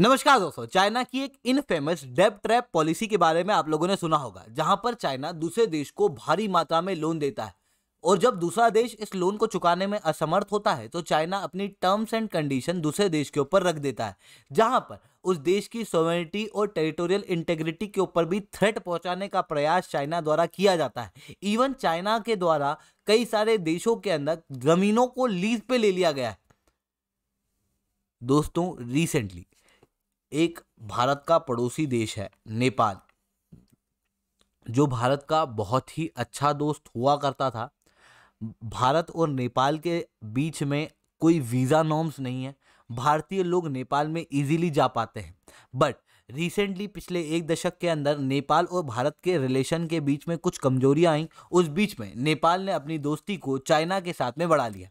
नमस्कार दोस्तों चाइना की एक इनफेमस डेब ट्रैप पॉलिसी के बारे में आप लोगों ने सुना होगा जहां पर चाइना दूसरे देश को भारी मात्रा में लोन देता है और जब दूसरा देश इस लोन को चुकाने में असमर्थ होता है तो चाइना अपनी टर्म्स एंड कंडीशन दूसरे देश के ऊपर रख देता है जहां पर उस देश की सोवेनिटी और टेरिटोरियल इंटेग्रिटी के ऊपर भी थ्रेट पहुंचाने का प्रयास चाइना द्वारा किया जाता है इवन चाइना के द्वारा कई सारे देशों के अंदर जमीनों को लीज पे ले लिया गया है दोस्तों रिसेंटली एक भारत का पड़ोसी देश है नेपाल जो भारत का बहुत ही अच्छा दोस्त हुआ करता था भारत और नेपाल के बीच में कोई वीज़ा नॉर्म्स नहीं है भारतीय लोग नेपाल में इजीली जा पाते हैं बट रिसेंटली पिछले एक दशक के अंदर नेपाल और भारत के रिलेशन के बीच में कुछ कमजोरियां आईं उस बीच में नेपाल ने अपनी दोस्ती को चाइना के साथ में बढ़ा लिया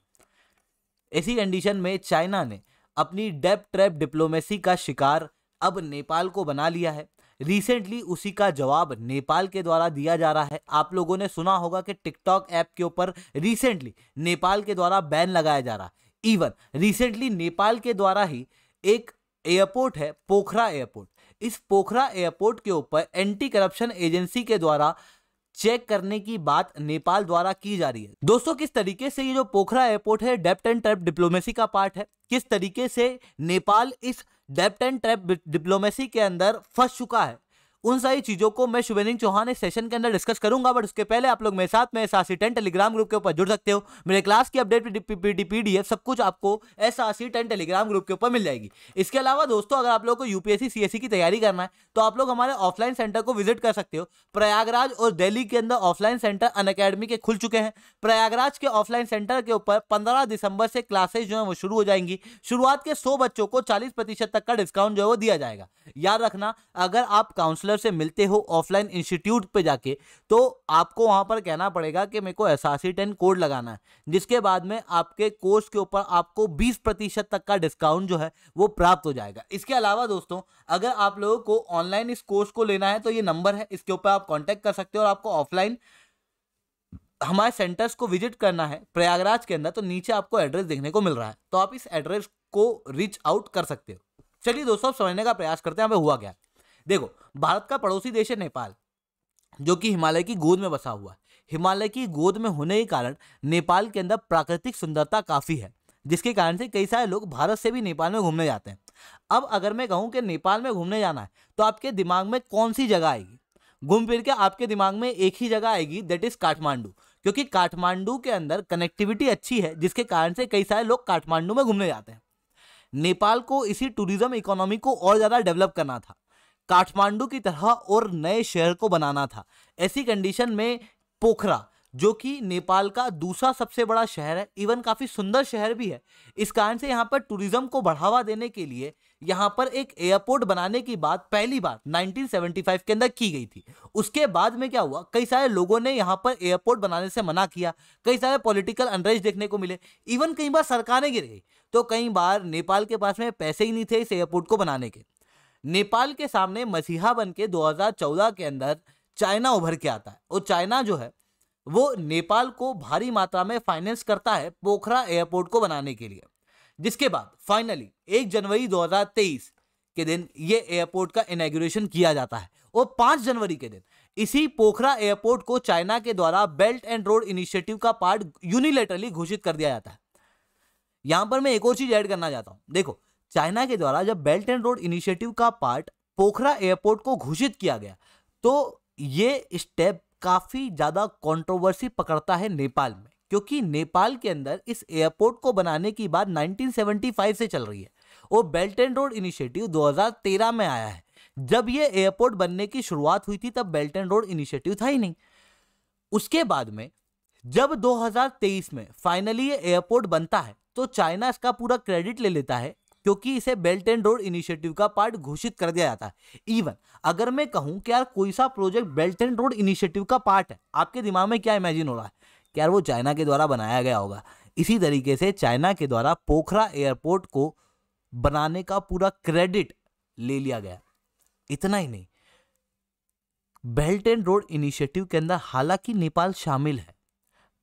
इसी कंडीशन में चाइना ने अपनी डेप ट्रैप डिप्लोमेसी का शिकार अब नेपाल को बना लिया है रिसेंटली उसी का जवाब नेपाल के द्वारा दिया जा रहा है आप लोगों ने सुना होगा कि टिकटॉक ऐप के ऊपर रिसेंटली नेपाल के द्वारा बैन लगाया जा रहा है इवन रिसेंटली नेपाल के द्वारा ही एक एयरपोर्ट है पोखरा एयरपोर्ट इस पोखरा एयरपोर्ट के ऊपर एंटी करप्शन एजेंसी के द्वारा चेक करने की बात नेपाल द्वारा की जा रही है दोस्तों किस तरीके से ये जो पोखरा एयरपोर्ट है डेप्ट एंड ट्रैप डिप्लोमेसी का पार्ट है किस तरीके से नेपाल इस डेप्ट एंड ट्रैप डिप्लोमेसी के अंदर फंस चुका है उन सारी चीजों को मैं शुभेंद्र चौहान इस सेशन के अंदर डिस्कस करूंगा बट उसके पहले आप लोग मेरे साथ में सासी टेन टेलीग्राम ग्रुप के ऊपर जुड़ सकते हो मेरे क्लास की अपडेट पीडीएफ सब कुछ आपको एस टेन टेलीग्राम ग्रुप के ऊपर मिल जाएगी इसके अलावा दोस्तों अगर आप लोग को यूपीएससी सीएससी की तैयारी करना है तो आप लोग हमारे ऑफलाइन सेंटर को विजिट कर सकते हो प्रयागराज और दिल्ली के अंदर ऑफलाइन सेंटर अन के खुल चुके हैं प्रयागराज के ऑफलाइन सेंटर के ऊपर पंद्रह दिसंबर से क्लासेज जो है वो शुरू हो जाएंगी शुरुआत के सौ बच्चों को चालीस तक का डिस्काउंट जो है वो दिया जाएगा याद रखना अगर आप काउंसलर डॉक्टर से मिलते हो ऑफलाइन इंस्टीट्यूट पे जाके तो आपको वहाँ पर कहना पड़ेगा कि मेरे को एसासी टेन कोड लगाना है जिसके बाद में आपके कोर्स के ऊपर आपको 20 प्रतिशत तक का डिस्काउंट जो है वो प्राप्त हो जाएगा इसके अलावा दोस्तों अगर आप लोगों को ऑनलाइन इस कोर्स को लेना है तो ये नंबर है इसके ऊपर आप कॉन्टैक्ट कर सकते हो और आपको ऑफलाइन हमारे सेंटर्स को विजिट करना है प्रयागराज के अंदर तो नीचे आपको एड्रेस देखने को मिल रहा है तो आप इस एड्रेस को रीच आउट कर सकते हो चलिए दोस्तों समझने का प्रयास करते हैं हमें हुआ क्या देखो भारत का पड़ोसी देश है नेपाल जो कि हिमालय की गोद में बसा हुआ है हिमालय की गोद में होने के कारण नेपाल के अंदर प्राकृतिक सुंदरता काफ़ी है जिसके कारण से कई सारे लोग भारत से भी नेपाल में घूमने जाते हैं अब अगर मैं कहूँ कि नेपाल में घूमने जाना है तो आपके दिमाग में कौन सी जगह आएगी घूम फिर के आपके दिमाग में एक ही जगह आएगी दैट इज़ काठमांडू क्योंकि काठमांडू के अंदर कनेक्टिविटी अच्छी है जिसके कारण से कई सारे लोग काठमांडू में घूमने जाते हैं नेपाल को इसी टूरिज़्म इकोनॉमी को और ज़्यादा डेवलप करना था काठमांडू की तरह और नए शहर को बनाना था ऐसी कंडीशन में पोखरा जो कि नेपाल का दूसरा सबसे बड़ा शहर है इवन काफ़ी सुंदर शहर भी है इस कारण से यहाँ पर टूरिज्म को बढ़ावा देने के लिए यहाँ पर एक एयरपोर्ट बनाने की बात पहली बार 1975 के अंदर की गई थी उसके बाद में क्या हुआ कई सारे लोगों ने यहाँ पर एयरपोर्ट बनाने से मना किया कई सारे पॉलिटिकल अनरेज देखने को मिले इवन कई बार सरकारें गिर गई तो कई बार नेपाल के पास में पैसे ही नहीं थे इस एयरपोर्ट को बनाने के नेपाल के सामने मसीहा बन के दो के अंदर चाइना उभर के आता है और चाइना जो है वो नेपाल को भारी मात्रा में फाइनेंस करता है पोखरा एयरपोर्ट को बनाने के लिए जिसके बाद फाइनली एक जनवरी 2023 के दिन ये एयरपोर्ट का इनाग्रेशन किया जाता है और पाँच जनवरी के दिन इसी पोखरा एयरपोर्ट को चाइना के द्वारा बेल्ट एंड रोड इनिशिएटिव का पार्ट यूनिलेटरली घोषित कर दिया जाता है यहां पर मैं एक और चीज ऐड करना चाहता हूं देखो चाइना के द्वारा जब बेल्ट एंड रोड इनिशिएटिव का पार्ट पोखरा एयरपोर्ट को घोषित किया गया तो ये स्टेप काफ़ी ज़्यादा कंट्रोवर्सी पकड़ता है नेपाल में क्योंकि नेपाल के अंदर इस एयरपोर्ट को बनाने की बात 1975 से चल रही है वो बेल्ट एंड रोड इनिशिएटिव 2013 में आया है जब ये एयरपोर्ट बनने की शुरुआत हुई थी तब बेल्ट एंड रोड इनिशिएटिव था ही नहीं उसके बाद में जब 2023 में फाइनली ये एयरपोर्ट बनता है तो चाइना इसका पूरा क्रेडिट ले लेता है क्योंकि इसे बेल्ट एंड रोड इनिशिएटिव का पार्ट घोषित कर दिया जाता है इवन अगर मैं कहूँ कि यार कोई सा project belt and road initiative का पार्ट है आपके दिमाग में क्या इमेजिन हो रहा है कि यार वो चाइना के द्वारा बनाया गया होगा इसी तरीके से चाइना के द्वारा पोखरा एयरपोर्ट को बनाने का पूरा क्रेडिट ले लिया गया इतना ही नहीं बेल्ट एंड रोड इनिशिएटिव के अंदर हालांकि नेपाल शामिल है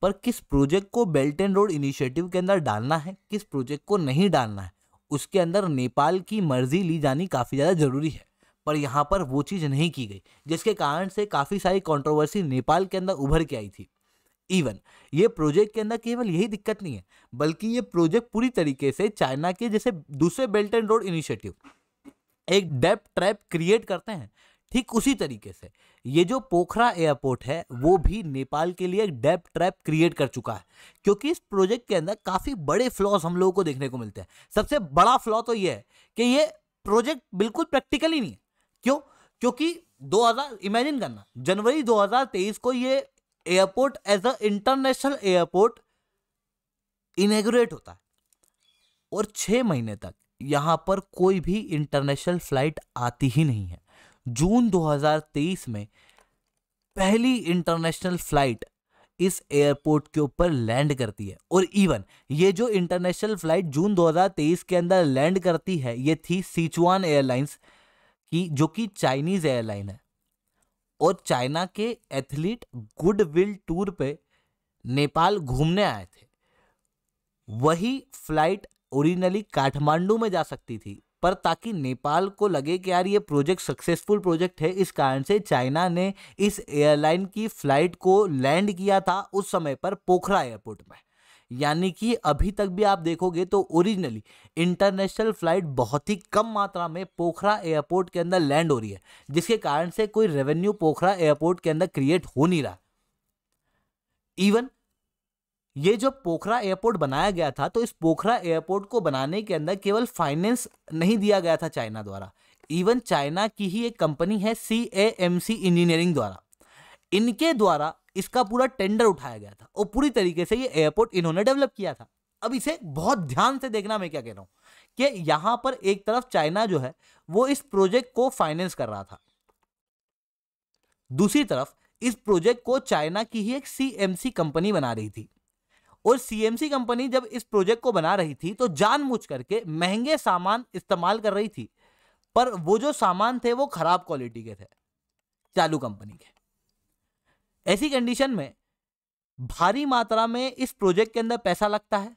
पर किस प्रोजेक्ट को बेल्ट एंड रोड इनिशिएटिव के अंदर डालना है किस प्रोजेक्ट को नहीं डालना है उसके अंदर नेपाल की मर्जी ली जानी काफ़ी ज़्यादा ज़रूरी है पर यहाँ पर वो चीज़ नहीं की गई जिसके कारण से काफ़ी सारी कंट्रोवर्सी नेपाल के अंदर उभर के आई थी इवन ये प्रोजेक्ट के अंदर केवल यही दिक्कत नहीं है बल्कि ये प्रोजेक्ट पूरी तरीके से चाइना के जैसे दूसरे बेल्ट एंड रोड इनिशिएटिव एक डेप ट्रैप क्रिएट करते हैं ठीक उसी तरीके से ये जो पोखरा एयरपोर्ट है वो भी नेपाल के लिए डेप ट्रैप क्रिएट कर चुका है क्योंकि इस प्रोजेक्ट के अंदर काफ़ी बड़े फ्लॉज हम लोगों को देखने को मिलते हैं सबसे बड़ा फ्लॉ तो ये है कि ये प्रोजेक्ट बिल्कुल प्रैक्टिकली नहीं है क्यों क्योंकि 2000 इमेजिन करना जनवरी 2023 को ये airport as a international airport integrate होता है और छः महीने तक यहाँ पर कोई भी इंटरनेशनल फ्लाइट आती ही नहीं है जून 2023 में पहली इंटरनेशनल फ्लाइट इस एयरपोर्ट के ऊपर लैंड करती है और इवन ये जो इंटरनेशनल फ्लाइट जून 2023 के अंदर लैंड करती है ये थी सीचुआन एयरलाइंस की जो कि चाइनीज एयरलाइन है और चाइना के एथलीट गुडविल टूर पे नेपाल घूमने आए थे वही फ्लाइट ओरिजिनली काठमांडू में जा सकती थी पर ताकि नेपाल को लगे कि यार ये प्रोजेक्ट सक्सेसफुल प्रोजेक्ट है इस कारण से चाइना ने इस एयरलाइन की फ्लाइट को लैंड किया था उस समय पर पोखरा एयरपोर्ट में यानी कि अभी तक भी आप देखोगे तो ओरिजिनली इंटरनेशनल फ्लाइट बहुत ही कम मात्रा में पोखरा एयरपोर्ट के अंदर लैंड हो रही है जिसके कारण से कोई रेवेन्यू पोखरा एयरपोर्ट के अंदर क्रिएट हो नहीं रहा इवन ये जो पोखरा एयरपोर्ट बनाया गया था तो इस पोखरा एयरपोर्ट को बनाने के अंदर केवल फाइनेंस नहीं दिया गया था चाइना द्वारा इवन चाइना की ही एक कंपनी है सी ए एम सी इंजीनियरिंग द्वारा इनके द्वारा इसका पूरा टेंडर उठाया गया था और पूरी तरीके से ये एयरपोर्ट इन्होंने डेवलप किया था अब इसे बहुत ध्यान से देखना मैं क्या कह रहा हूँ कि यहाँ पर एक तरफ चाइना जो है वो इस प्रोजेक्ट को फाइनेंस कर रहा था दूसरी तरफ इस प्रोजेक्ट को चाइना की ही एक सी कंपनी बना रही थी और सीएमसी कंपनी जब इस प्रोजेक्ट को बना रही थी तो जानबूझ करके महंगे सामान इस्तेमाल कर रही थी पर वो जो सामान थे वो खराब क्वालिटी के थे चालू कंपनी के ऐसी कंडीशन में भारी मात्रा में इस प्रोजेक्ट के अंदर पैसा लगता है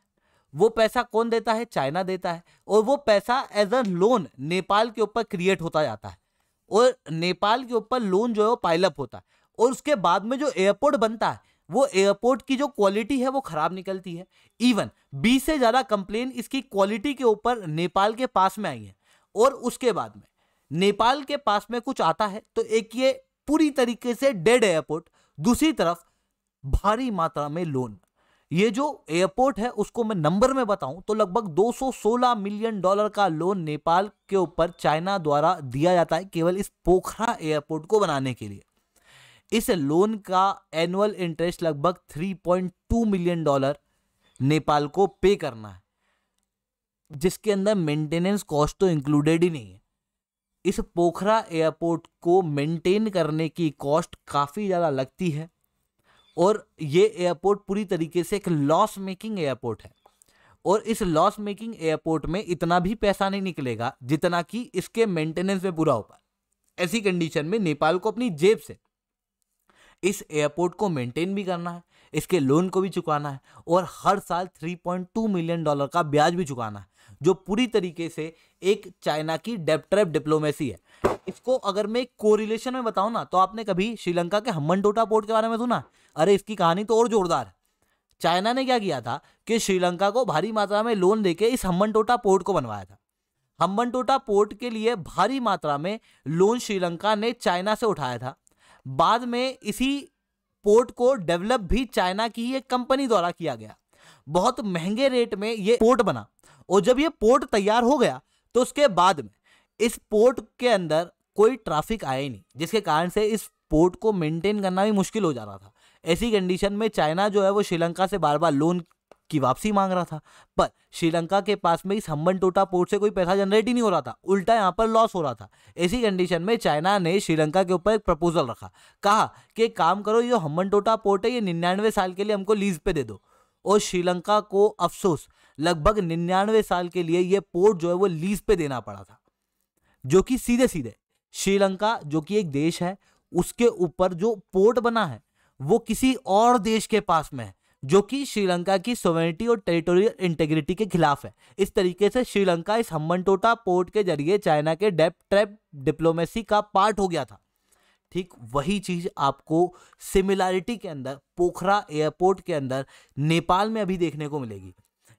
वो पैसा कौन देता है चाइना देता है और वो पैसा एज अ लोन नेपाल के ऊपर क्रिएट होता जाता है और नेपाल के ऊपर लोन जो है वो पाइलअप होता है और उसके बाद में जो एयरपोर्ट बनता है वो एयरपोर्ट की जो क्वालिटी है वो खराब निकलती है इवन बीस से ज़्यादा कंप्लेन इसकी क्वालिटी के ऊपर नेपाल के पास में आई है और उसके बाद में नेपाल के पास में कुछ आता है तो एक ये पूरी तरीके से डेड एयरपोर्ट दूसरी तरफ भारी मात्रा में लोन ये जो एयरपोर्ट है उसको मैं नंबर में बताऊं तो लगभग 216 मिलियन डॉलर का लोन नेपाल के ऊपर चाइना द्वारा दिया जाता है केवल इस पोखरा एयरपोर्ट को बनाने के लिए इस लोन का एनुअल इंटरेस्ट लगभग 3.2 मिलियन डॉलर नेपाल को पे करना है जिसके अंदर मेंटेनेंस कॉस्ट तो इंक्लूडेड ही नहीं है इस पोखरा एयरपोर्ट को मेंटेन करने की कॉस्ट काफ़ी ज़्यादा लगती है और ये एयरपोर्ट पूरी तरीके से एक लॉस मेकिंग एयरपोर्ट है और इस लॉस मेकिंग एयरपोर्ट में इतना भी पैसा नहीं निकलेगा जितना कि इसके मेंटेनेंस में पूरा हो पाए ऐसी कंडीशन में नेपाल को अपनी जेब से इस एयरपोर्ट को मेंटेन भी करना है इसके लोन को भी चुकाना है और हर साल 3.2 मिलियन डॉलर का ब्याज भी चुकाना है जो पूरी तरीके से एक चाइना की डेपट्रेप डिप्लोमेसी है इसको अगर मैं कोरिलेशन में बताऊँ ना तो आपने कभी श्रीलंका के हम्बन टोटा पोर्ट के बारे में सुना अरे इसकी कहानी तो और जोरदार है चाइना ने क्या किया था कि श्रीलंका को भारी मात्रा में लोन देके इस हम्बन टोटा पोर्ट को बनवाया था हम्बन टोटा पोर्ट के लिए भारी मात्रा में लोन श्रीलंका ने चाइना से उठाया था बाद में इसी पोर्ट को डेवलप भी चाइना की एक कंपनी द्वारा किया गया बहुत महंगे रेट में ये पोर्ट बना और जब ये पोर्ट तैयार हो गया तो उसके बाद में इस पोर्ट के अंदर कोई ट्रैफिक आया ही नहीं जिसके कारण से इस पोर्ट को मेंटेन करना भी मुश्किल हो जा रहा था ऐसी कंडीशन में चाइना जो है वो श्रीलंका से बार बार लोन की वापसी मांग रहा था पर श्रीलंका के पास में इस हम्बन टोटा पोर्ट से कोई पैसा जनरेट ही नहीं हो रहा था उल्टा यहाँ पर लॉस हो रहा था ऐसी कंडीशन में चाइना ने श्रीलंका के ऊपर एक प्रपोजल रखा कहा कि काम करो ये हम्बन टोटा पोर्ट है ये निन्यानवे साल के लिए हमको लीज पे दे दो और श्रीलंका को अफसोस लगभग निन्यानवे साल के लिए ये पोर्ट जो है वो लीज पे देना पड़ा था जो कि सीधे सीधे श्रीलंका जो कि एक देश है उसके ऊपर जो पोर्ट बना है वो किसी और देश के पास में है जो कि श्रीलंका की सोवेनिटी और टेरिटोरियल इंटेग्रिटी के खिलाफ है इस तरीके से श्रीलंका इस हम्बनटोटा पोर्ट के जरिए चाइना के डेप ट्रैप डिप्लोमेसी का पार्ट हो गया था ठीक वही चीज़ आपको सिमिलैरिटी के अंदर पोखरा एयरपोर्ट के अंदर नेपाल में अभी देखने को मिलेगी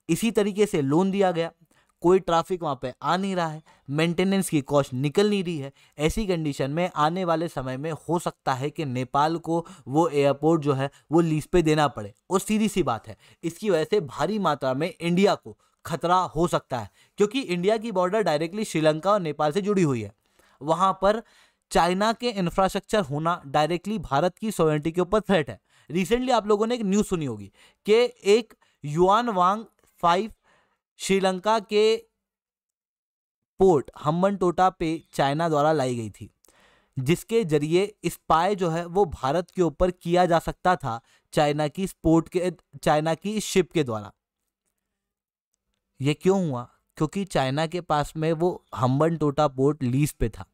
इसी तरीके से लोन दिया गया कोई ट्रैफिक वहाँ पे आ नहीं रहा है मेंटेनेंस की कॉस्ट निकल नहीं रही है ऐसी कंडीशन में आने वाले समय में हो सकता है कि नेपाल को वो एयरपोर्ट जो है वो लीज पे देना पड़े और सीधी सी बात है इसकी वजह से भारी मात्रा में इंडिया को खतरा हो सकता है क्योंकि इंडिया की बॉर्डर डायरेक्टली श्रीलंका और नेपाल से जुड़ी हुई है वहाँ पर चाइना के इंफ्रास्ट्रक्चर होना डायरेक्टली भारत की सोवेंटी के ऊपर थ्रेट है रिसेंटली आप लोगों ने एक न्यूज़ सुनी होगी कि एक युआन वांग फाइव श्रीलंका के पोर्ट हम्बन टोटा पे चाइना द्वारा लाई गई थी जिसके जरिए स्पाई जो है वो भारत के ऊपर किया जा सकता था चाइना की इस पोर्ट के चाइना की इस शिप के द्वारा ये क्यों हुआ क्योंकि चाइना के पास में वो हम्बन टोटा पोर्ट लीज पे था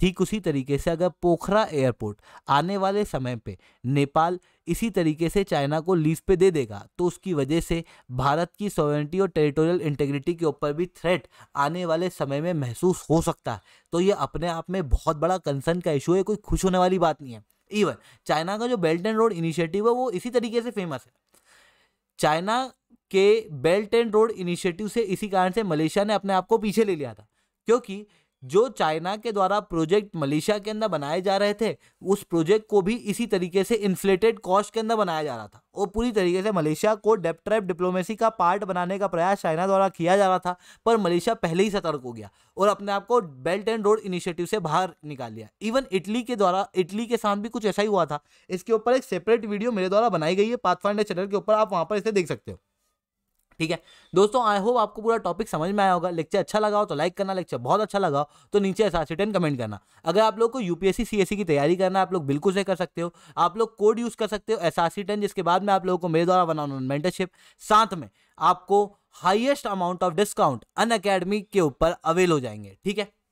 ठीक उसी तरीके से अगर पोखरा एयरपोर्ट आने वाले समय पे नेपाल इसी तरीके से चाइना को लीज पे दे देगा तो उसकी वजह से भारत की सॉवरेंटी और टेरिटोरियल इंटेग्रिटी के ऊपर भी थ्रेट आने वाले समय में महसूस हो सकता है तो ये अपने आप में बहुत बड़ा कंसर्न का इशू है कोई खुश होने वाली बात नहीं है इवन चाइना का जो बेल्ट एंड रोड इनिशिएटिव है वो इसी तरीके से फेमस है चाइना के बेल्ट एंड रोड इनिशिएटिव से इसी कारण से मलेशिया ने अपने आप को पीछे ले लिया था क्योंकि जो चाइना के द्वारा प्रोजेक्ट मलेशिया के अंदर बनाए जा रहे थे उस प्रोजेक्ट को भी इसी तरीके से इन्फ्लेटेड कॉस्ट के अंदर बनाया जा रहा था और पूरी तरीके से मलेशिया को डेप ट्रैप डिप्लोमेसी का पार्ट बनाने का प्रयास चाइना द्वारा किया जा रहा था पर मलेशिया पहले ही सतर्क हो गया और अपने आप को बेल्ट एंड रोड इनिशिएटिव से बाहर निकाल लिया इवन इटली के द्वारा इटली के साथ भी कुछ ऐसा ही हुआ था इसके ऊपर एक सेपरेट वीडियो मेरे द्वारा बनाई गई है पाथफाइंडर चैनल के ऊपर आप वहाँ पर इसे देख सकते हो ठीक है दोस्तों आई होप आपको पूरा टॉपिक समझ में आया होगा लेक्चर अच्छा लगा हो तो लाइक करना लेक्चर बहुत अच्छा लगा हो तो नीचे एसआरसीटेन कमेंट करना अगर आप लोग को यूपीएससी सीएससी की तैयारी करना आप लोग बिल्कुल से कर सकते हो आप लोग कोड यूज़ कर सकते हो एसआरसीटेन जिसके बाद में आप लोगों को मेरे द्वारा बना मेंटरशिप साथ में आपको highest amount of discount Unacademy के ऊपर अवेल हो जाएंगे ठीक है